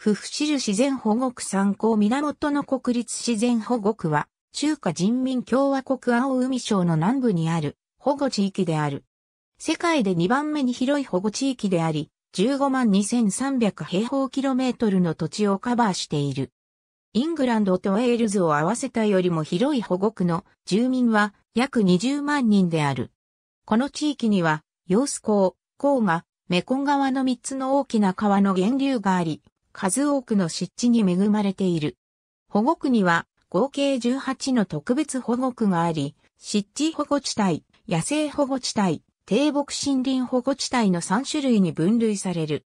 不府市自然保護区参考源の国立自然保護区は、中華人民共和国青海省の南部にある保護地域である。世界で2番目に広い保護地域であり、15万2300平方キロメートルの土地をカバーしている。イングランドとウェールズを合わせたよりも広い保護区の住民は約20万人である。この地域には、ヨース港、港が、メコン川の3つの大きな川の源流があり、数多くの湿地に恵まれている。保護区には合計18の特別保護区があり、湿地保護地帯、野生保護地帯、低木森林保護地帯の3種類に分類される。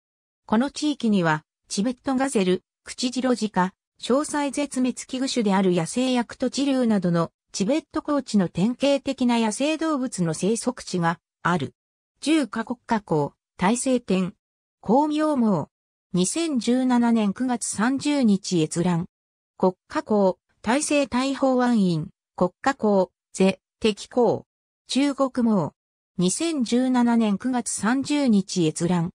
この地域には、チベットガゼル、クチジロジカ、詳細絶滅危惧種である野生薬と地流などのチベット高地の典型的な野生動物の生息地がある。10カ国加工、大西点、光明網、2017年9月30日閲覧。国家公、大政大法案員、国家公、是、敵公。中国網。2017年9月30日閲覧。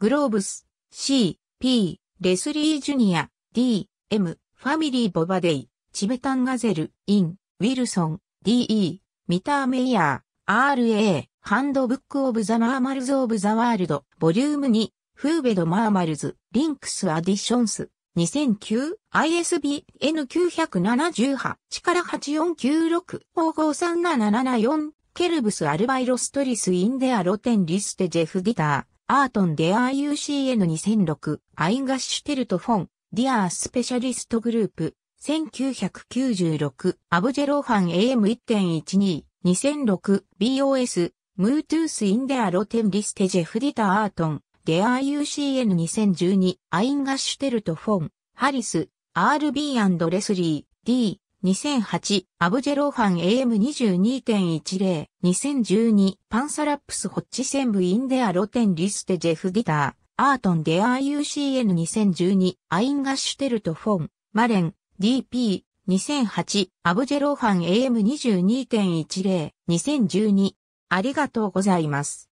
グローブス、C、P、レスリー・ジュニア、D、M、ファミリー・ボバデイ、チベタン・ガゼル、イン、ウィルソン、DE、ミター・メイヤー、RA、ハンドブック・オブ・ザ・マーマルズ・オブ・ザ・ワールド、ボリューム2、フーベドマーマルズ、リンクスアディションス、2009、ISBN 978から8496、5 5 3774、ケルブス・アルバイロストリス・インデア・ロテン・リステ・ジェフ・ディター、アートン・デアユ u c n 2 0 0 6アインガッシュ・テルト・フォン、ディアスペシャリスト・グループ、1996、アブジェロファン AM1.12、2006、BOS、ムートゥース・インデア・ロテン・リステ・ジェフ・ディター・アートン、ゲア UCN2012、アインガッシュテルトフォン、ハリス、RB& レスリー、D、2008、アブジェローファン AM22.10、2012、パンサラップスホッチセンブインデアロテンリステジェフディター、アートンデア UCN2012、アインガッシュテルトフォン、マレン、DP、2008、アブジェローファン AM22.10、2012、ありがとうございます。